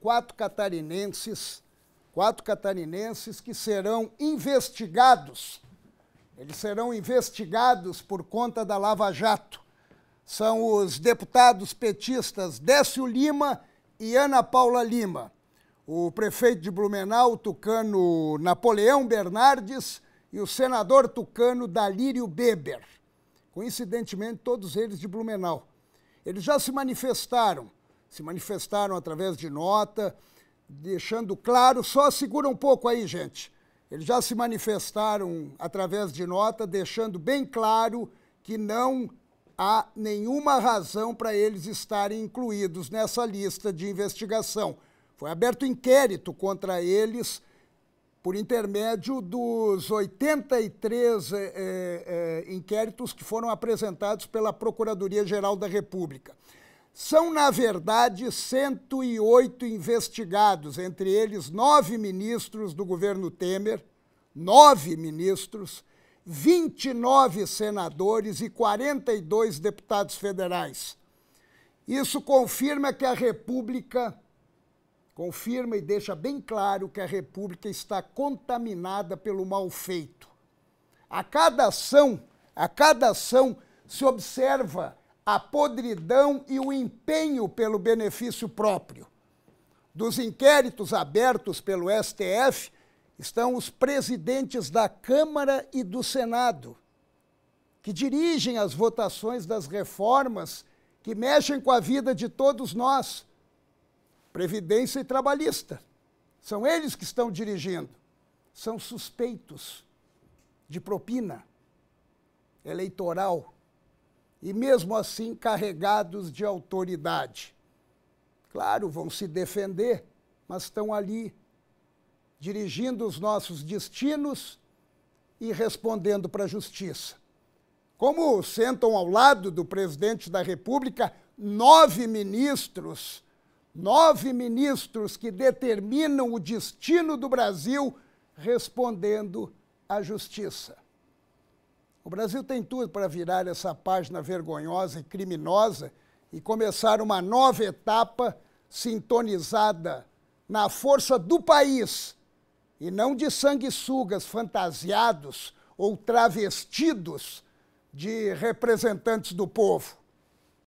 quatro catarinenses, quatro catarinenses que serão investigados. Eles serão investigados por conta da Lava Jato. São os deputados petistas Décio Lima e Ana Paula Lima, o prefeito de Blumenau, tucano Napoleão Bernardes e o senador tucano Dalírio Beber. Coincidentemente, todos eles de Blumenau. Eles já se manifestaram se manifestaram através de nota, deixando claro, só segura um pouco aí, gente. Eles já se manifestaram através de nota, deixando bem claro que não há nenhuma razão para eles estarem incluídos nessa lista de investigação. Foi aberto inquérito contra eles por intermédio dos 83 é, é, inquéritos que foram apresentados pela Procuradoria-Geral da República. São, na verdade, 108 investigados, entre eles nove ministros do governo Temer, nove ministros, 29 senadores e 42 deputados federais. Isso confirma que a República confirma e deixa bem claro que a República está contaminada pelo mal feito. A cada ação, a cada ação se observa a podridão e o empenho pelo benefício próprio. Dos inquéritos abertos pelo STF estão os presidentes da Câmara e do Senado, que dirigem as votações das reformas que mexem com a vida de todos nós, previdência e trabalhista. São eles que estão dirigindo. São suspeitos de propina eleitoral e, mesmo assim, carregados de autoridade. Claro, vão se defender, mas estão ali, dirigindo os nossos destinos e respondendo para a justiça. Como sentam ao lado do presidente da República nove ministros, nove ministros que determinam o destino do Brasil respondendo à justiça. O Brasil tem tudo para virar essa página vergonhosa e criminosa e começar uma nova etapa sintonizada na força do país e não de sanguessugas fantasiados ou travestidos de representantes do povo.